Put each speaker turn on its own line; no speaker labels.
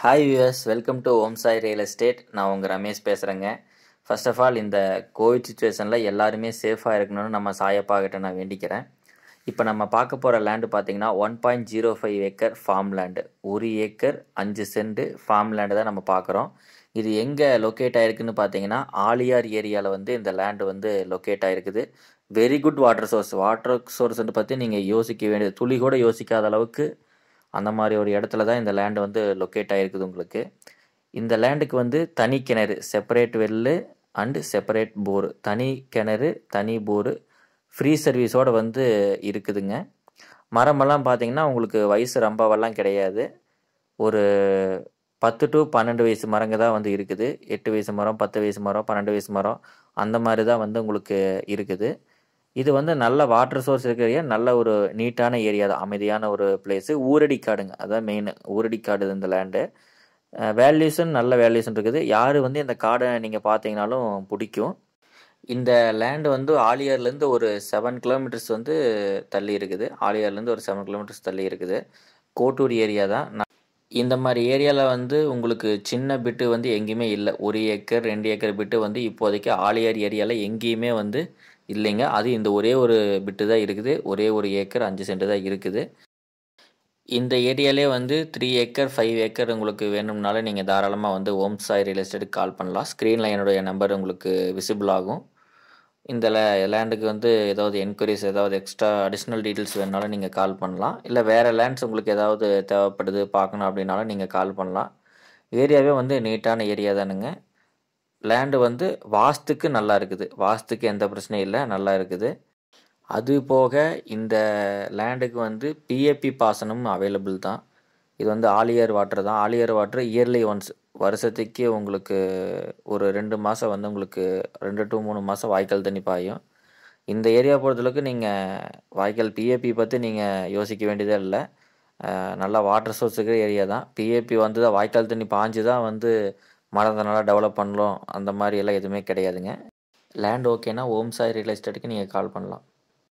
hi viewers welcome to Om Sai real estate நான் உங்கள் ரமேஷ் பேசுகிறேங்க ஃபர்ஸ்ட் ஆஃப் ஆல் இந்த கோவிட் சுச்சுவேஷனில் எல்லாருமே சேஃபாக இருக்கணும்னு நம்ம சாயப்பாகிட்ட நான் வேண்டிக்கிறேன் இப்போ நம்ம பார்க்க போகிற லேண்டு பார்த்தீங்கன்னா one point zero five acre farm land ஒரு ஏக்கர் அஞ்சு சென்ட் ஃபார்ம் லேண்டு தான் நம்ம பார்க்குறோம் இது எங்கே லொக்கேட் ஆகிருக்குன்னு பார்த்தீங்கன்னா ஆலியார் ஏரியாவில் வந்து இந்த லேண்டு வந்து லொக்கேட் ஆகிருக்குது very good water source water source வந்து பார்த்து நீங்கள் யோசிக்க வேண்டியது துளி கூட யோசிக்காத அளவுக்கு அந்த மாதிரி ஒரு இடத்துல தான் இந்த லேண்டு வந்து லொக்கேட் ஆகிருக்குது உங்களுக்கு இந்த லேண்டுக்கு வந்து தனி கிணறு separate well and separate bore தனி கிணறு தனி போரு ஃப்ரீ சர்வீஸோடு வந்து இருக்குதுங்க மரமெல்லாம் பார்த்திங்கன்னா உங்களுக்கு வயசு ரொம்பவெல்லாம் கிடையாது ஒரு பத்து டு பன்னெண்டு வயசு மரங்க தான் வந்து இருக்குது எட்டு வயசு மரம் பத்து வயசு மரம் பன்னெண்டு வயசு மரம் அந்த மாதிரி தான் வந்து உங்களுக்கு இருக்குது இது வந்து நல்ல வாட்டர் சோர்ஸ் இருக்கிற ஏரியா நல்ல ஒரு நீட்டான ஏரியா தான் அமைதியான ஒரு பிளேஸு ஊரடி காடுங்க அதான் மெயின் ஊரடி காடு இந்த லேண்டு வேல்யூஷன் நல்ல வேல்யூஷன் இருக்குது யார் வந்து இந்த காடை நீங்கள் பார்த்தீங்கனாலும் பிடிக்கும் இந்த லேண்டு வந்து ஆலியார்லேருந்து ஒரு செவன் கிலோமீட்டர்ஸ் வந்து தள்ளி இருக்குது ஆலியார்லேருந்து ஒரு செவன் கிலோமீட்டர்ஸ் தள்ளி இருக்குது கோட்டூர் ஏரியா தான் இந்த மாதிரி ஏரியாவில் வந்து உங்களுக்கு சின்ன பிட்டு வந்து எங்கேயுமே இல்லை ஒரு ஏக்கர் ரெண்டு ஏக்கர் பிட்டு வந்து இப்போதைக்கு ஆலியார் ஏரியாவில் எங்கேயுமே வந்து இல்லைங்க அது இந்த ஒரே ஒரு பிட்டு தான் இருக்குது ஒரே ஒரு ஏக்கர் அஞ்சு சென்ட் தான் இருக்குது இந்த ஏரியாலே வந்து த்ரீ ஏக்கர் ஃபைவ் ஏக்கர் உங்களுக்கு வேணும்னாலும் நீங்கள் தாராளமாக வந்து ஓம்சாய் ரியல் எஸ்டேட்டுக்கு கால் பண்ணலாம் ஸ்க்ரீனில் என்னுடைய நம்பர் உங்களுக்கு விசிபிள் ஆகும் இந்த லேண்டுக்கு வந்து ஏதாவது என்கொயரிஸ் ஏதாவது எக்ஸ்ட்ரா அடிஷ்னல் டீட்டெயில்ஸ் வேணுனாலும் நீங்கள் கால் பண்ணலாம் இல்லை வேறு லேண்ட்ஸ் உங்களுக்கு ஏதாவது தேவைப்படுது பார்க்கணும் அப்படின்னாலும் நீங்கள் கால் பண்ணலாம் ஏரியாவே வந்து நீட்டான ஏரியா தானுங்க லேண்டு வந்து வாஸ்துக்கு நல்லா இருக்குது வாஸ்துக்கு எந்த பிரச்சனையும் இல்லை நல்லா இருக்குது அது போக இந்த லேண்டுக்கு வந்து பிஏபி பாசனமும் அவைலபிள் தான் இது வந்து ஆலியர் வாட்டர் தான் ஆலியர் வாட்டர் இயர்லி ஒன்ஸ் வருஷத்துக்கு உங்களுக்கு ஒரு ரெண்டு மாதம் வந்து உங்களுக்கு ரெண்டு டு மூணு மாதம் வாய்க்கால் தண்ணி பாயும் இந்த ஏரியா பொறுத்தளவுக்கு நீங்கள் வாய்க்கால் பிஏபி பற்றி நீங்கள் யோசிக்க வேண்டியதே இல்லை நல்லா வாட்டர் சோர்ஸ் இருக்கிற ஏரியா தான் பிஏபி வந்து தான் வாய்க்கால் தண்ணி பாஞ்சு தான் வந்து மழை நல்லா டெவலப் பண்ணலாம் அந்த மாதிரி எல்லாம் எதுவுமே கிடையாதுங்க லேண்ட் ஓகேனா ஓம் சாய் ரியல் எஸ்டேட்டுக்கு நீங்கள் கால் பண்ணலாம்